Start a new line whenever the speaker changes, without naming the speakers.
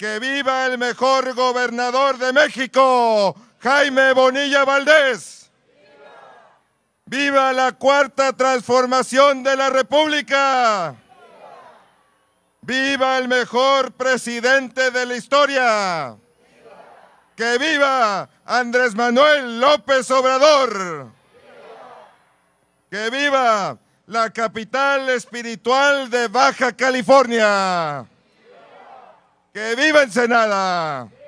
que viva el mejor gobernador de México, Jaime Bonilla Valdés. Viva, la cuarta transformación de la República. Viva, el mejor presidente de la historia. Que viva Andrés Manuel López Obrador. Que viva la capital espiritual de Baja California. ¡Que viva Ensenada!